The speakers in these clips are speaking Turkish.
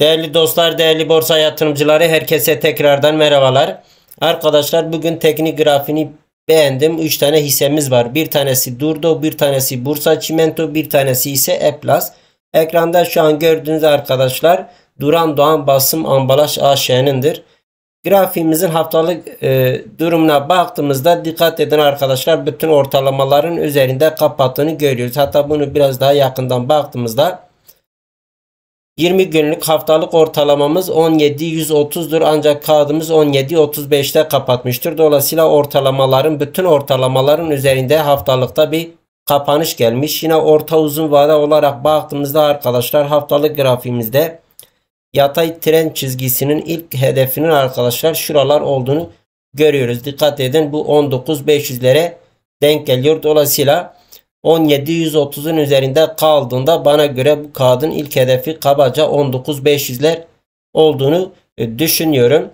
Değerli dostlar, değerli borsa yatırımcıları herkese tekrardan merhabalar. Arkadaşlar bugün teknik grafiğini beğendim. 3 tane hissemiz var. Bir tanesi Durdo, bir tanesi Bursa Çimento, bir tanesi ise Eplas. Ekranda şu an gördüğünüz arkadaşlar Duran Doğan Basım Ambalaj AŞ'nindir. Grafiğimizin haftalık e, durumuna baktığımızda dikkat edin arkadaşlar bütün ortalamaların üzerinde kapattığını görüyoruz. Hatta bunu biraz daha yakından baktığımızda 20 günlük haftalık ortalamamız 17.130'dur ancak kağıdımız 17.35'te kapatmıştır. Dolayısıyla ortalamaların bütün ortalamaların üzerinde haftalıkta bir kapanış gelmiş. Yine orta uzun vade olarak baktığımızda arkadaşlar haftalık grafiğimizde yatay tren çizgisinin ilk hedefinin arkadaşlar şuralar olduğunu görüyoruz. Dikkat edin bu 19.500'lere denk geliyor. Dolayısıyla 1730'un üzerinde kaldığında bana göre bu kağıdın ilk hedefi kabaca 19500'ler olduğunu e, düşünüyorum.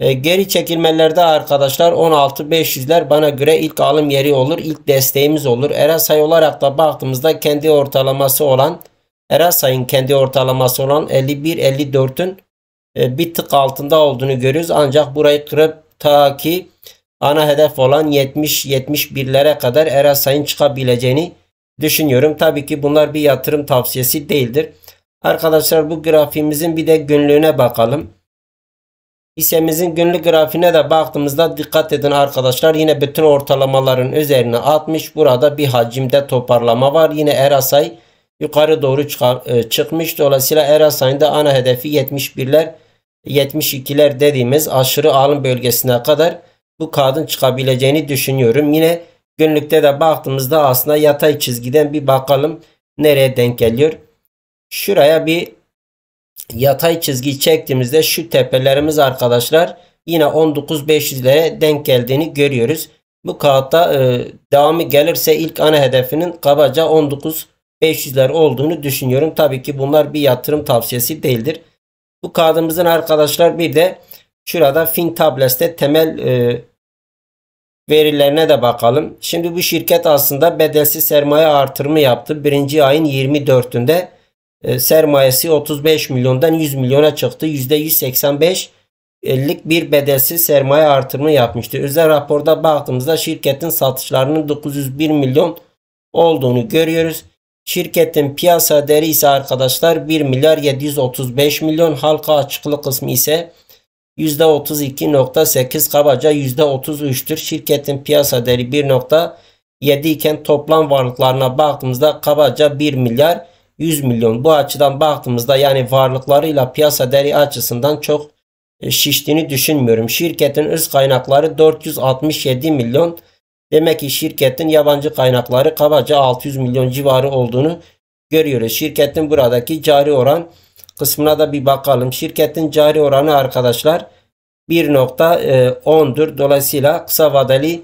E, geri çekilmelerde arkadaşlar 16500'ler bana göre ilk alım yeri olur. ilk desteğimiz olur. Erasay olarak da baktığımızda kendi ortalaması olan Erasay'ın kendi ortalaması olan 51-54'ün e, bir tık altında olduğunu görüyoruz. Ancak burayı kırıp ta ki ana hedef olan 70-71'lere kadar Erasay'ın çıkabileceğini düşünüyorum. Tabii ki bunlar bir yatırım tavsiyesi değildir. Arkadaşlar bu grafiğimizin bir de günlüğüne bakalım. Hissemizin günlük grafiğine de baktığımızda dikkat edin arkadaşlar. Yine bütün ortalamaların üzerine 60. Burada bir hacimde toparlama var. Yine Erasay yukarı doğru e, çıkmış. Dolayısıyla Erasay'ın da ana hedefi 71'ler 72'ler dediğimiz aşırı alım bölgesine kadar bu kadın çıkabileceğini düşünüyorum. Yine günlükte de baktığımızda aslında yatay çizgiden bir bakalım nereye denk geliyor. Şuraya bir yatay çizgi çektiğimizde şu tepelerimiz arkadaşlar yine 19.500'lere denk geldiğini görüyoruz. Bu kağıtta e, devamı gelirse ilk ana hedefinin kabaca 19.500'ler olduğunu düşünüyorum. Tabii ki bunlar bir yatırım tavsiyesi değildir. Bu kağıdımızın arkadaşlar bir de Şurada FinTables'te temel e, verilerine de bakalım. Şimdi bu şirket aslında bedelsiz sermaye artırımı yaptı. Birinci ayın 24'ünde e, sermayesi 35 milyondan 100 milyona çıktı. %185 lik bir bedelsiz sermaye artırımı yapmıştı. Özel raporda baktığımızda şirketin satışlarının 901 milyon olduğunu görüyoruz. Şirketin piyasa değeri ise arkadaşlar 1 milyar 735 milyon halka açıklık kısmı ise %32.8 kabaca %33'tür. Şirketin piyasa değeri 1.7 iken toplam varlıklarına baktığımızda kabaca 1 milyar 100 milyon. Bu açıdan baktığımızda yani varlıklarıyla piyasa değeri açısından çok e, şiştiğini düşünmüyorum. Şirketin öz kaynakları 467 milyon. Demek ki şirketin yabancı kaynakları kabaca 600 milyon civarı olduğunu görüyoruz. Şirketin buradaki cari oran kısmına da bir bakalım. Şirketin cari oranı arkadaşlar 1.10'dur. E, Dolayısıyla kısa vadeli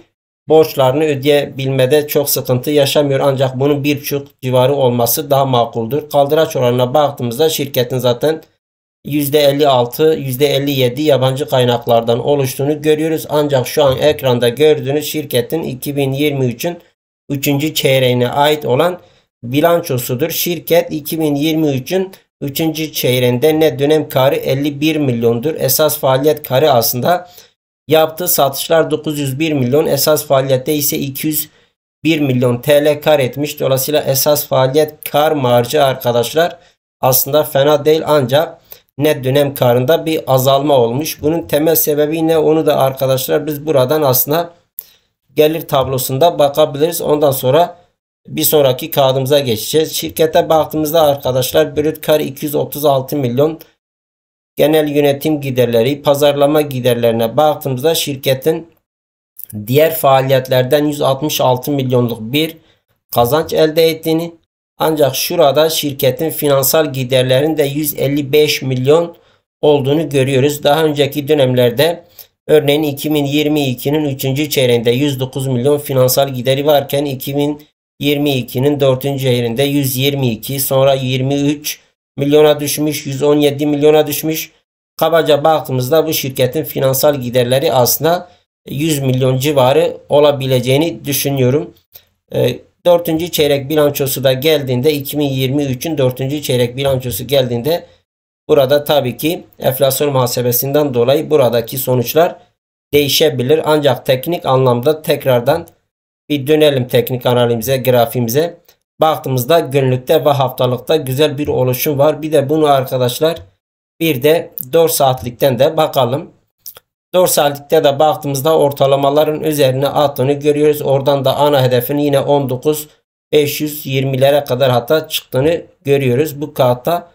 borçlarını ödeyebilmede çok sıkıntı yaşamıyor. Ancak bunun 1.5 civarı olması daha makuldür Kaldıraç oranına baktığımızda şirketin zaten %56, %57 yabancı kaynaklardan oluştuğunu görüyoruz. Ancak şu an ekranda gördüğünüz şirketin 2023'ün 3. çeyreğine ait olan bilançosudur. Şirket 2023'ün Üçüncü çeyreğinde net dönem karı 51 milyondur. Esas faaliyet karı aslında yaptığı satışlar 901 milyon. Esas faaliyette ise 201 milyon TL kar etmiş. Dolayısıyla esas faaliyet kar marjı arkadaşlar aslında fena değil ancak net dönem karında bir azalma olmuş. Bunun temel sebebi ne onu da arkadaşlar biz buradan aslında gelir tablosunda bakabiliriz. Ondan sonra bir sonraki kağıdımıza geçeceğiz. Şirkete baktığımızda arkadaşlar brüt kar 236 milyon. Genel yönetim giderleri, pazarlama giderlerine baktığımızda şirketin diğer faaliyetlerden 166 milyonluk bir kazanç elde ettiğini ancak şurada şirketin finansal giderlerin de 155 milyon olduğunu görüyoruz. Daha önceki dönemlerde örneğin 2022'nin 3. çeyreğinde 109 milyon finansal gideri varken 2000 22'nin 4. yerinde 122 sonra 23 milyona düşmüş 117 milyona düşmüş. Kabaca baktığımızda bu şirketin finansal giderleri aslında 100 milyon civarı olabileceğini düşünüyorum. Ee, dördüncü çeyrek bilançosu da geldiğinde 2023'ün dördüncü çeyrek bilançosu geldiğinde burada tabii ki enflasyon muhasebesinden dolayı buradaki sonuçlar değişebilir. Ancak teknik anlamda tekrardan bir dönelim teknik analimize, grafimize Baktığımızda günlükte ve haftalıkta güzel bir oluşum var. Bir de bunu arkadaşlar bir de 4 saatlikten de bakalım. 4 saatlikte de baktığımızda ortalamaların üzerine attığını görüyoruz. Oradan da ana hedefin yine 19.520'lere kadar hatta çıktığını görüyoruz. Bu kağıtta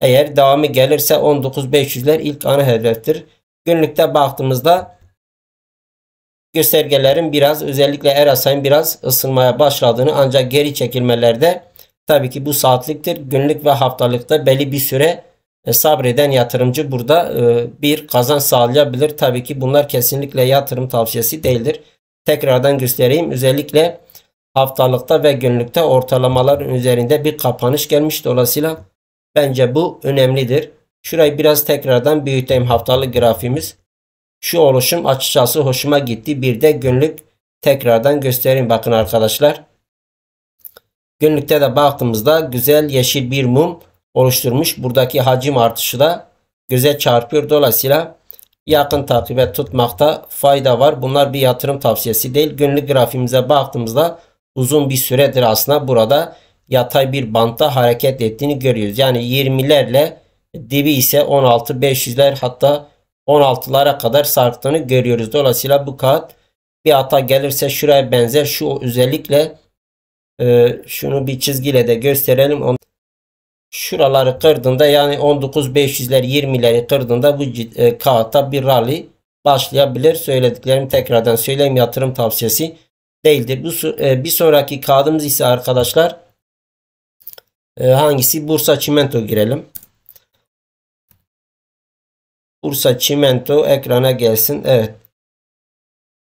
eğer devamı gelirse 19.500'ler ilk ana hedeftir. Günlükte baktığımızda göstergelerin biraz özellikle Erasay'ın biraz ısınmaya başladığını ancak geri çekilmelerde tabii ki bu saatliktir. Günlük ve haftalıkta belli bir süre e, sabreden yatırımcı burada e, bir kazan sağlayabilir. Tabii ki bunlar kesinlikle yatırım tavsiyesi değildir. Tekrardan göstereyim. Özellikle haftalıkta ve günlükte ortalamaların üzerinde bir kapanış gelmiş. Dolayısıyla bence bu önemlidir. Şurayı biraz tekrardan büyüteyim haftalık grafimiz. Şu oluşum açıkçası hoşuma gitti. Bir de günlük tekrardan göstereyim bakın arkadaşlar. Günlükte de baktığımızda güzel yeşil bir mum oluşturmuş. Buradaki hacim artışı da güzel çarpıyor. Dolayısıyla yakın takibe tutmakta fayda var. Bunlar bir yatırım tavsiyesi değil. Günlük grafimize baktığımızda uzun bir süredir aslında burada yatay bir bantta hareket ettiğini görüyoruz. Yani 20'lerle dibi ise 16 500'ler hatta 16'lara kadar sarktığını görüyoruz. Dolayısıyla bu kağıt bir hata gelirse şuraya benzer şu özellikle e, şunu bir çizgiyle de gösterelim. Şuraları kırdığında yani 19.500'ler 20'leri kırdığında bu e, kağıtta bir rally başlayabilir. Söylediklerim tekrardan söyleyeyim yatırım tavsiyesi değildir. Bu e, bir sonraki kağıdımız ise arkadaşlar e, hangisi? Bursa Çimento girelim. Bursa Çimento ekrana gelsin. Evet.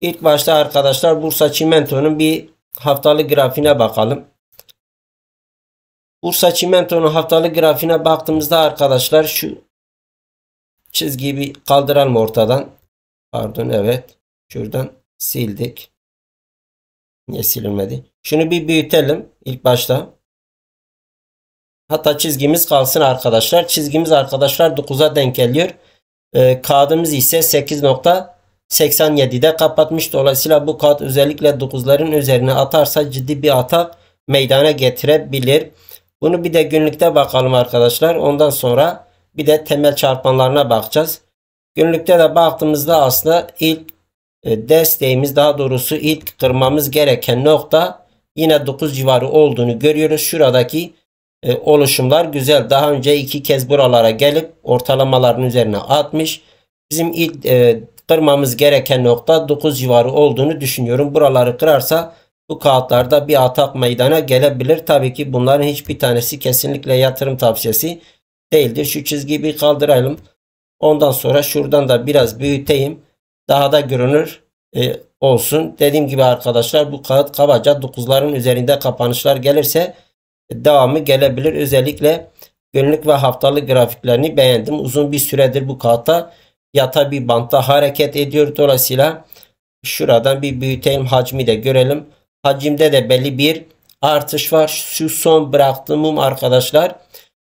İlk başta arkadaşlar Bursa Çimento'nun bir haftalık grafiğine bakalım. Bursa Çimento'nun haftalık grafiğine baktığımızda arkadaşlar şu çizgiyi bir kaldıralım ortadan. Pardon evet. Şuradan sildik. Niye silinmedi? Şunu bir büyütelim ilk başta. Hatta çizgimiz kalsın arkadaşlar. Çizgimiz arkadaşlar 9'a denk geliyor. Ee, kağıdımız ise 8.87'de kapatmış. Dolayısıyla bu kağıt özellikle 9'ların üzerine atarsa ciddi bir atak meydana getirebilir. Bunu bir de günlükte bakalım arkadaşlar. Ondan sonra bir de temel çarpanlarına bakacağız. Günlükte de baktığımızda aslında ilk e, desteğimiz daha doğrusu ilk kırmamız gereken nokta yine 9 civarı olduğunu görüyoruz. Şuradaki e, oluşumlar güzel. Daha önce iki kez buralara gelip ortalamaların üzerine atmış. Bizim ilk e, kırmamız gereken nokta 9 civarı olduğunu düşünüyorum. Buraları kırarsa bu kağıtlarda bir atak meydana gelebilir. Tabii ki bunların hiçbir tanesi kesinlikle yatırım tavsiyesi değildir. Şu çizgiyi bir kaldıralım. Ondan sonra şuradan da biraz büyüteyim. Daha da görünür e, olsun. Dediğim gibi arkadaşlar bu kağıt kabaca 9'ların üzerinde kapanışlar gelirse devamı gelebilir. Özellikle günlük ve haftalık grafiklerini beğendim. Uzun bir süredir bu kağıtta yata bir bantta hareket ediyor. Dolayısıyla şuradan bir büyüteyim hacmi de görelim. Hacimde de belli bir artış var. Şu son bıraktığım mum arkadaşlar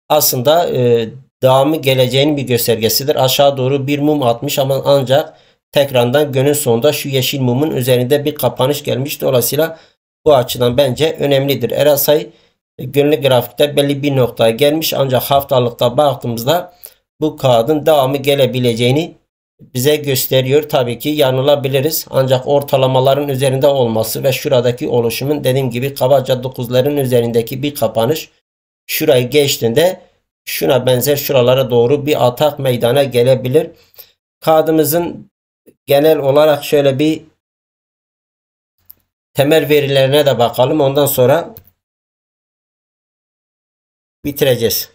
aslında e, devamı geleceğinin bir göstergesidir. Aşağı doğru bir mum atmış ama ancak tekrardan günün sonunda şu yeşil mumun üzerinde bir kapanış gelmiş. Dolayısıyla bu açıdan bence önemlidir. Erasay e, günlük grafikte belli bir noktaya gelmiş ancak haftalıkta baktığımızda bu kağıdın devamı gelebileceğini bize gösteriyor. Tabii ki yanılabiliriz ancak ortalamaların üzerinde olması ve şuradaki oluşumun dediğim gibi kabaca 9'ların üzerindeki bir kapanış şurayı geçtiğinde şuna benzer şuralara doğru bir atak meydana gelebilir. Kağıdımızın genel olarak şöyle bir temel verilerine de bakalım. Ondan sonra bitireceğiz.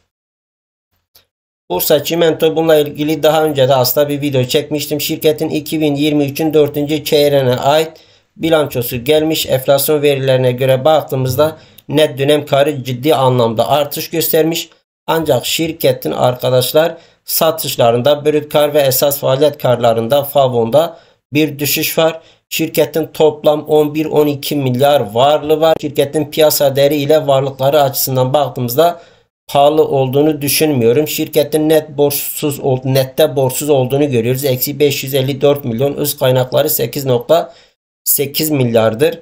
Bursa Çimento bununla ilgili daha önce de asla bir video çekmiştim. Şirketin 2023'ün 4. çeyreğine ait bilançosu gelmiş. Enflasyon verilerine göre baktığımızda net dönem karı ciddi anlamda artış göstermiş. Ancak şirketin arkadaşlar satışlarında brüt kar ve esas faaliyet karlarında Favon'da bir düşüş var. Şirketin toplam 11-12 milyar varlığı var. Şirketin piyasa değeri ile varlıkları açısından baktığımızda pahalı olduğunu düşünmüyorum. Şirketin net borçsuz nette borçsuz olduğunu görüyoruz. Eksi 554 milyon öz kaynakları 8.8 milyardır.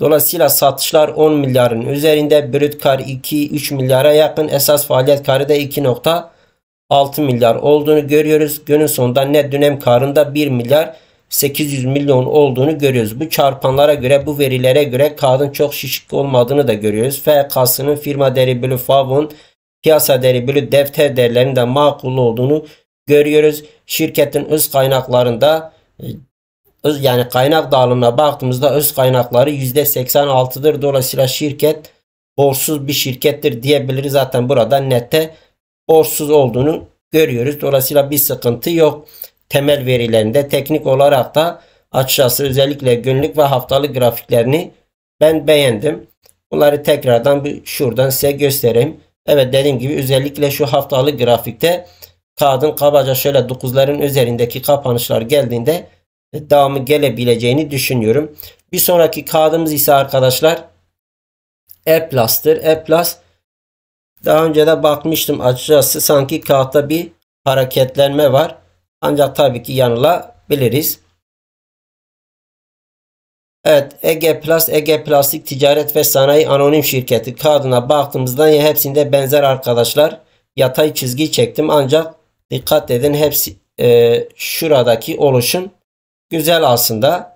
Dolayısıyla satışlar 10 milyarın üzerinde brüt kar 2-3 milyara yakın esas faaliyet karı da 2.6 milyar olduğunu görüyoruz. Günün sonunda net dönem karında 1 milyar 800 milyon olduğunu görüyoruz. Bu çarpanlara göre bu verilere göre kağıdın çok şişik olmadığını da görüyoruz. FK'sının firma değeri bölü FAV'ın piyasa değeri bölü defter değerlerinde makul olduğunu görüyoruz. Şirketin öz kaynaklarında e, öz yani kaynak dağılımına baktığımızda öz kaynakları %86'dır. Dolayısıyla şirket borsuz bir şirkettir diyebiliriz. Zaten burada nette borsuz olduğunu görüyoruz. Dolayısıyla bir sıkıntı yok. Temel verilerinde teknik olarak da açıkçası özellikle günlük ve haftalık grafiklerini ben beğendim. Bunları tekrardan bir şuradan size göstereyim. Evet dediğim gibi özellikle şu haftalık grafikte kağıdın kabaca şöyle 9'ların üzerindeki kapanışlar geldiğinde e, devamı gelebileceğini düşünüyorum. Bir sonraki kağıdımız ise arkadaşlar eplastır, eplas. daha önce de bakmıştım açıkçası sanki kağıtta bir hareketlenme var. Ancak tabii ki yanılabiliriz. Evet Ege Plus Ege Plastik Ticaret ve Sanayi Anonim Şirketi kağıdına baktığımızda ya hepsinde benzer arkadaşlar. Yatay çizgi çektim ancak dikkat edin hepsi e, şuradaki oluşum güzel aslında.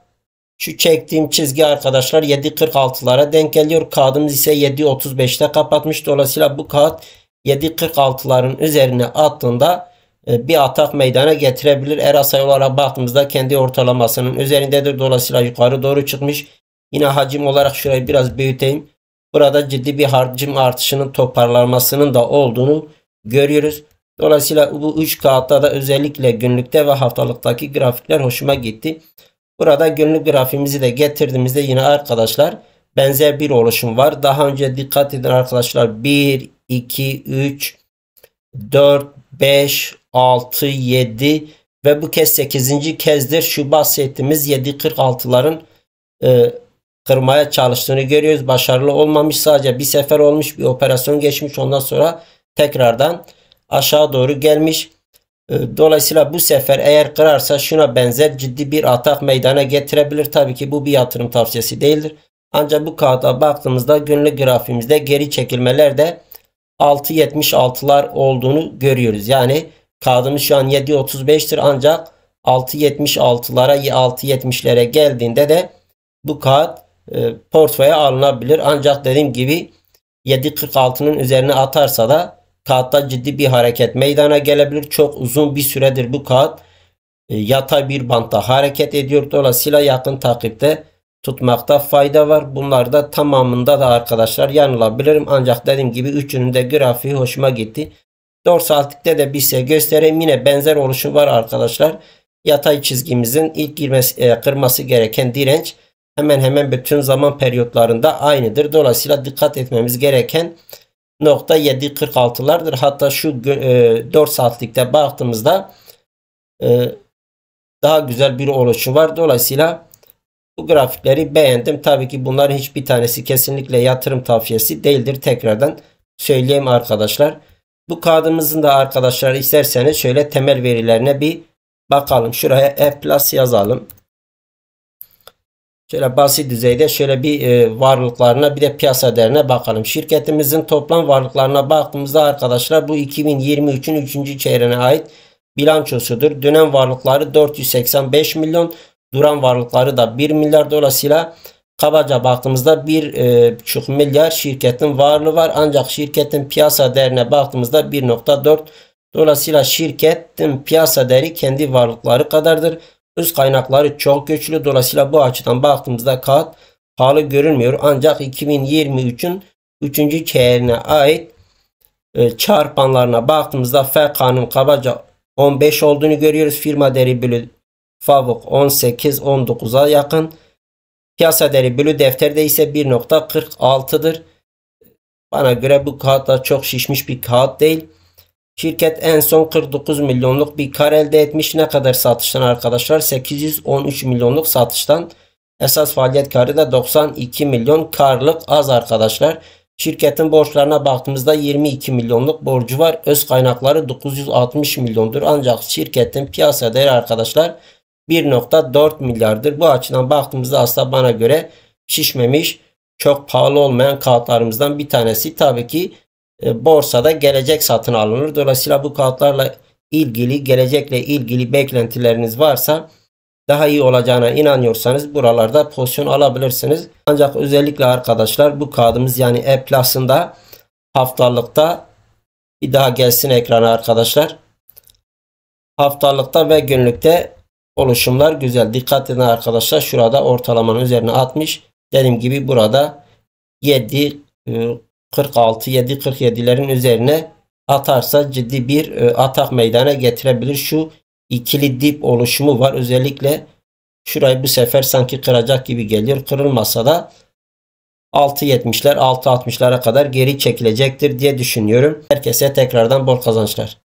Şu çektiğim çizgi arkadaşlar 7.46'lara denk geliyor. Kağıdımız ise 7.35'te kapatmış. Dolayısıyla bu kağıt 7.46'ların üzerine attığında e, bir atak meydana getirebilir. Erasay olarak baktığımızda kendi ortalamasının üzerindedir. Dolayısıyla yukarı doğru çıkmış. Yine hacim olarak şurayı biraz büyüteyim. Burada ciddi bir hacim artışının toparlanmasının da olduğunu görüyoruz. Dolayısıyla bu 3 kağıtta da özellikle günlükte ve haftalıktaki grafikler hoşuma gitti. Burada günlük grafimizi de getirdiğimizde yine arkadaşlar benzer bir oluşum var. Daha önce dikkat edin arkadaşlar 1, 2, 3, 4, 5, 6, 7 ve bu kez 8. kezdir şu bahsettiğimiz 7.46'ların e, kırmaya çalıştığını görüyoruz. Başarılı olmamış sadece bir sefer olmuş bir operasyon geçmiş ondan sonra tekrardan aşağı doğru gelmiş. E, dolayısıyla bu sefer eğer kırarsa şuna benzer ciddi bir atak meydana getirebilir. Tabii ki bu bir yatırım tavsiyesi değildir. Ancak bu kağıda baktığımızda günlük grafimizde geri çekilmeler de 6.76'lar olduğunu görüyoruz. Yani kağıdımız şu an 7.35'tir ancak 6.76'lara 6.70'lere geldiğinde de bu kağıt e, portföye alınabilir. Ancak dediğim gibi 7.46'nın üzerine atarsa da kağıtta ciddi bir hareket meydana gelebilir. Çok uzun bir süredir bu kağıt e, yatay bir bantta hareket ediyor. Dolayısıyla yakın takipte tutmakta fayda var. Bunlarda tamamında da arkadaşlar yanılabilirim. Ancak dediğim gibi üçünün de grafiği hoşuma gitti. Dorsaltikte de bir size şey göstereyim. Yine benzer oluşu var arkadaşlar. Yatay çizgimizin ilk girmesi, e, kırması gereken direnç hemen hemen bütün zaman periyotlarında aynıdır. Dolayısıyla dikkat etmemiz gereken nokta 7.46'lardır. Hatta şu e, 4 saatlikte baktığımızda e, daha güzel bir oluşu var. Dolayısıyla bu grafikleri beğendim. Tabii ki bunların hiçbir tanesi kesinlikle yatırım tavsiyesi değildir. Tekrardan söyleyeyim arkadaşlar. Bu kağıdımızın da arkadaşlar isterseniz şöyle temel verilerine bir bakalım. Şuraya E plus yazalım. Şöyle basit düzeyde şöyle bir e, varlıklarına bir de piyasa değerine bakalım. Şirketimizin toplam varlıklarına baktığımızda arkadaşlar bu 2023'ün 3. çeyreğine ait bilançosudur. Dönem varlıkları 485 milyon duran varlıkları da 1 milyar dolayısıyla kabaca baktığımızda 1,5 e, milyar şirketin varlığı var. Ancak şirketin piyasa değerine baktığımızda 1.4 Dolayısıyla şirketin piyasa değeri kendi varlıkları kadardır. Öz kaynakları çok güçlü. Dolayısıyla bu açıdan baktığımızda kağıt pahalı görünmüyor. Ancak 2023'ün 3. çeyreğine ait e, çarpanlarına baktığımızda FK'nın kabaca 15 olduğunu görüyoruz. Firma değeri bölü Favok 18-19'a yakın. Piyasa değeri bölü defterde ise 1.46'dır. Bana göre bu kağıt da çok şişmiş bir kağıt değil. Şirket en son 49 milyonluk bir kar elde etmiş. Ne kadar satıştan arkadaşlar? 813 milyonluk satıştan. Esas faaliyet karı da 92 milyon karlık az arkadaşlar. Şirketin borçlarına baktığımızda 22 milyonluk borcu var. Öz kaynakları 960 milyondur. Ancak şirketin piyasa değeri arkadaşlar 1.4 milyardır. Bu açıdan baktığımızda aslında bana göre şişmemiş çok pahalı olmayan kağıtlarımızdan bir tanesi. Tabii ki e, borsada gelecek satın alınır. Dolayısıyla bu kağıtlarla ilgili gelecekle ilgili beklentileriniz varsa daha iyi olacağına inanıyorsanız buralarda pozisyon alabilirsiniz. Ancak özellikle arkadaşlar bu kağıdımız yani E Plus'ında haftalıkta bir daha gelsin ekranı arkadaşlar. Haftalıkta ve günlükte oluşumlar güzel. Dikkat edin arkadaşlar. Şurada ortalamanın üzerine 60. Dediğim gibi burada 7 46 7 47'lerin üzerine atarsa ciddi bir e, atak meydana getirebilir. Şu ikili dip oluşumu var. Özellikle şurayı bu sefer sanki kıracak gibi geliyor. Kırılmasa da 6.70'ler 6.60'lara kadar geri çekilecektir diye düşünüyorum. Herkese tekrardan bol kazançlar.